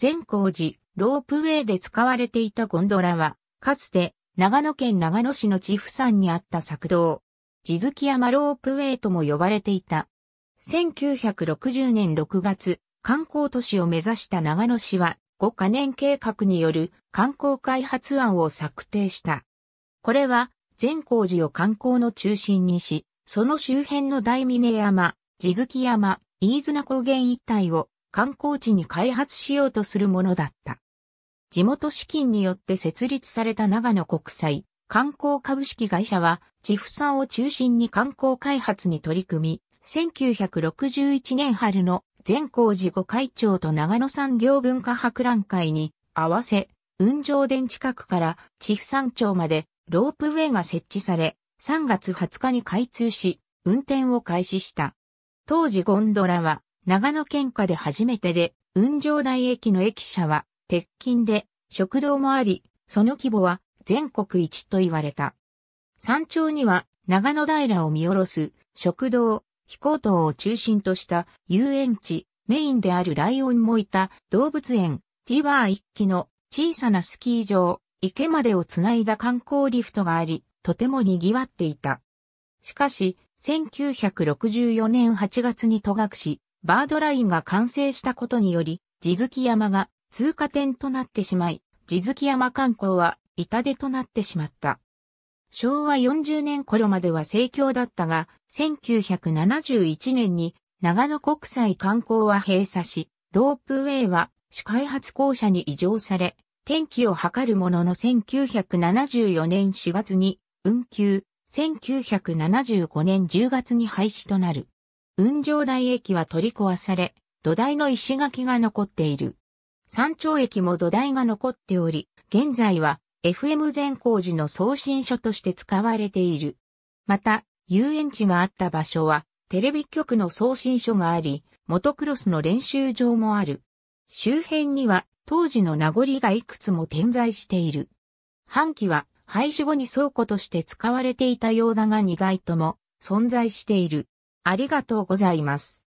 善光寺、ロープウェイで使われていたゴンドラは、かつて長野県長野市の地府山にあった作道、地月山ロープウェイとも呼ばれていた。1960年6月、観光都市を目指した長野市は、5カ年計画による観光開発案を策定した。これは、善光寺を観光の中心にし、その周辺の大峰山、地月山、飯綱高原一帯を観光地に開発しようとするものだった。地元資金によって設立された長野国際観光株式会社は、地府んを中心に観光開発に取り組み、1961年春の全校事後会長と長野産業文化博覧会に合わせ、雲上殿近くから地府山町までロープウェイが設置され、3月20日に開通し、運転を開始した。当時ゴンドラは長野県下で初めてで、雲上台駅の駅舎は、鉄筋で、食堂もあり、その規模は全国一と言われた。山頂には、長野平を見下ろす、食堂、飛行塔を中心とした遊園地、メインであるライオンもいた動物園、ティバー一期の小さなスキー場、池までをつないだ観光リフトがあり、とても賑わっていた。しかし、1964年8月に都学し、バードラインが完成したことにより、地月山が通過点となってしまい、地月山観光は痛手となってしまった。昭和40年頃までは盛況だったが、1971年に長野国際観光は閉鎖し、ロープウェイは市開発公社に移譲され、天気を測るものの1974年4月に運休、1975年10月に廃止となる。雲上台駅は取り壊され、土台の石垣が残っている。山頂駅も土台が残っており、現在は FM 善光寺の送信所として使われている。また、遊園地があった場所は、テレビ局の送信所があり、モトクロスの練習場もある。周辺には、当時の名残がいくつも点在している。半期は、廃止後に倉庫として使われていたようだが2階とも存在している。ありがとうございます。